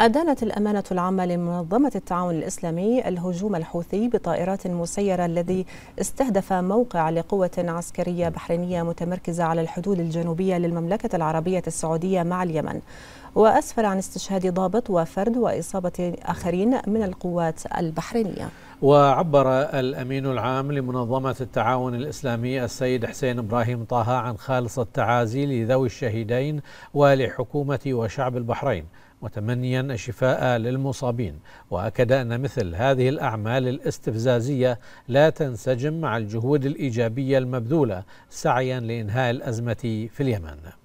أدانت الأمانة العامة لمنظمة التعاون الإسلامي الهجوم الحوثي بطائرات مسيرة الذي استهدف موقع لقوة عسكرية بحرينية متمركزة على الحدود الجنوبية للمملكة العربية السعودية مع اليمن وأسفر عن استشهاد ضابط وفرد وإصابة آخرين من القوات البحرينية وعبر الأمين العام لمنظمة التعاون الإسلامي السيد حسين إبراهيم طه عن خالص التعازي لذوي الشهيدين ولحكومة وشعب البحرين متمنيا الشفاء للمصابين واكد ان مثل هذه الاعمال الاستفزازيه لا تنسجم مع الجهود الايجابيه المبذوله سعيا لانهاء الازمه في اليمن